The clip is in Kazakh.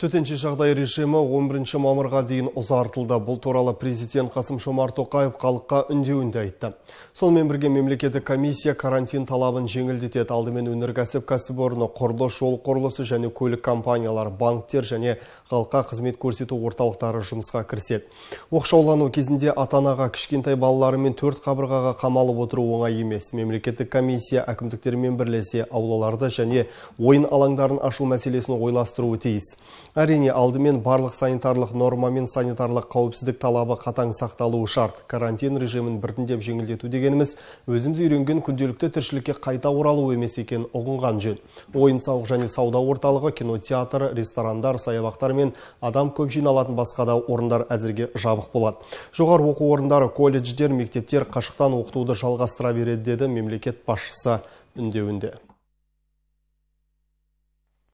Төтенше жағдай режимі 11 мамырға дейін ұзартылды. Бұл туралы президент Қасым Жомарт Тоқаев халыққа үндеуінде айтты. Сонымен бірге мемлекеттік комиссия карантин талабын жеңілдетеді. Алдымен өнеркәсіп кәсіпорны, құрылыс, жол құрылысы және көлік компаниялары, банктер және халыққа қызмет көрсету орталықтары жұмысқа кіріседі. Оқшаулану кезінде ата-анаға кішкентай балаларымен төрт қабырғаға қамалып отыру оңай емес. Мемлекеттік комиссия әкімдіктермен бірлесе аулаларды және ойын алаңдарын ашу мәселесін ойластыруы тиіс әрине алдымен барлық санитарлық норма мен санитарлық қауіпсіздік талабы қатаң сақталуы шарт карантин режимін біртіндеп жеңілдету дегеніміз өзіміз үйренген күнделікті тіршілікке қайта оралу емес екенін ұғынған жөн ойын сауық және сауда орталығы кинотеатр ресторандар саябақтар мен адам көп жиналатын басқа да орындар әзірге жабық болады жоғары оқу орындары колледждер мектептер қашықтан оқытуды жалғастыра береді деді мемлекет басшысы үндеуінде